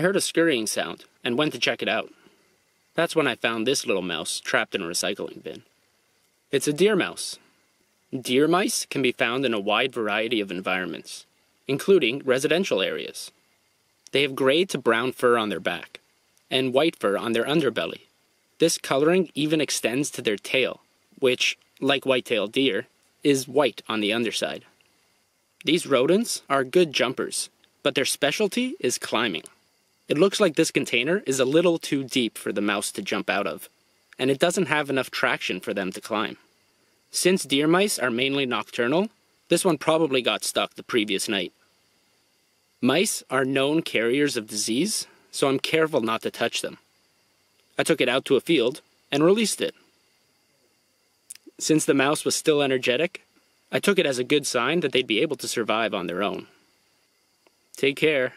I heard a scurrying sound and went to check it out. That's when I found this little mouse trapped in a recycling bin. It's a deer mouse. Deer mice can be found in a wide variety of environments, including residential areas. They have gray to brown fur on their back and white fur on their underbelly. This coloring even extends to their tail, which, like white-tailed deer, is white on the underside. These rodents are good jumpers, but their specialty is climbing. It looks like this container is a little too deep for the mouse to jump out of, and it doesn't have enough traction for them to climb. Since deer mice are mainly nocturnal, this one probably got stuck the previous night. Mice are known carriers of disease, so I'm careful not to touch them. I took it out to a field and released it. Since the mouse was still energetic, I took it as a good sign that they'd be able to survive on their own. Take care.